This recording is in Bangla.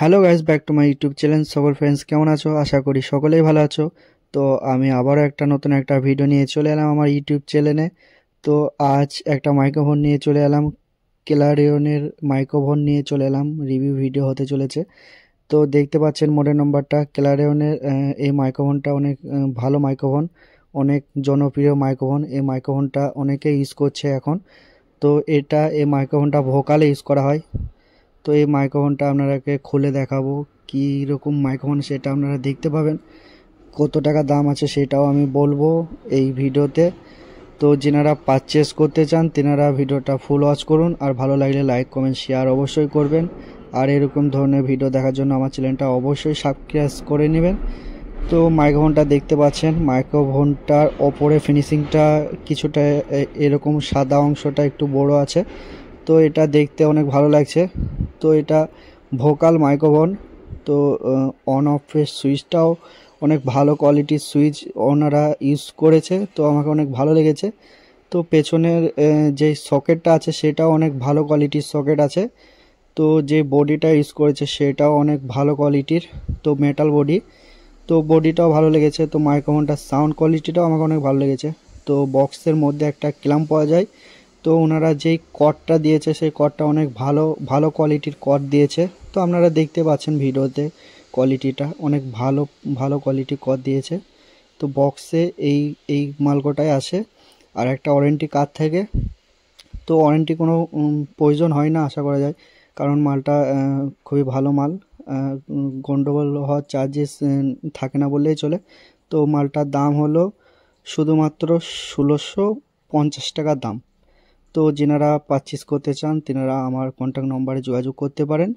hello guys back to my YouTube channel সকল ফ্রেন্ডস কেমন আছো আশা করি সকলেই ভালো আছো তো আমি আবারও একটা নতুন একটা ভিডিও নিয়ে চলে এলাম আমার ইউটিউব চ্যানেলে তো আজ একটা মাইক্রোফোন নিয়ে চলে এলাম কেলারিয়নের মাইক্রোফোন নিয়ে চলে এলাম রিভিউ ভিডিও হতে চলেছে তো দেখতে পাচ্ছেন মোডের নম্বরটা কেলারিয়নের এই মাইক্রোফোনটা অনেক ভালো মাইক্রোফোন অনেক জনপ্রিয় মাইক্রোফোন এই মাইক্রোফোনটা অনেকে ইউজ করছে এখন তো এটা এই মাইক্রোফোনটা ভোকালে ইউজ করা হয় তো এই মাইক্রোফোনটা আপনারাকে খুলে দেখাবো কী রকম মাইক্রোফোন সেটা আপনারা দেখতে পাবেন কত টাকা দাম আছে সেটাও আমি বলবো এই ভিডিওতে তো যেনারা পারচেস করতে চান তেনারা ভিডিওটা ফুল ওয়াচ করুন আর ভালো লাগলে লাইক কমেন্ট শেয়ার অবশ্যই করবেন আর এরকম ধরনের ভিডিও দেখার জন্য আমার চ্যানেলটা অবশ্যই সাবস্ক্রাইব করে নেবেন তো মাইক্রোফোনটা দেখতে পাচ্ছেন মাইক্রোফোনটার ওপরে ফিনিশিংটা কিছুটা এরকম সাদা অংশটা একটু বড় আছে তো এটা দেখতে অনেক ভালো লাগছে তো এটা ভোকাল মাইক্রোফোন তো অন অফের সুইচটাও অনেক ভালো কোয়ালিটির সুইচ ওনারা ইউজ করেছে তো আমাকে অনেক ভালো লেগেছে তো পেছনের যে সকেটটা আছে সেটাও অনেক ভালো কোয়ালিটির সকেট আছে তো যে বডিটা ইউজ করেছে সেটাও অনেক ভালো কোয়ালিটির তো মেটাল বডি তো বডিটাও ভালো লেগেছে তো মাইক্রোফোনটার সাউন্ড কোয়ালিটিটাও আমাকে অনেক ভালো লেগেছে তো বক্সের মধ্যে একটা ক্লাম পাওয়া যায় তো ওনারা যেই কটটা দিয়েছে সেই কটটা অনেক ভালো ভালো কোয়ালিটির কট দিয়েছে তো আপনারা দেখতে পাচ্ছেন ভিডিওতে কোয়ালিটিটা অনেক ভালো ভালো কোয়ালিটি কট দিয়েছে তো বক্সে এই এই মালকোটায় আসে আর একটা ওয়ারেন্টি কার্ড থাকে তো ওয়ারেন্টি কোনো প্রয়োজন হয় না আশা করা যায় কারণ মালটা খুবই ভালো মাল গন্ডগোল হওয়ার চার্জেস থাকে না বললেই চলে তো মালটার দাম হলো শুধুমাত্র ষোলোশো পঞ্চাশ টাকা দাম তো যেনারা পারচেস করতে চান তেনারা আমার কন্ট্যাক্ট নম্বরে যোগাযোগ করতে পারেন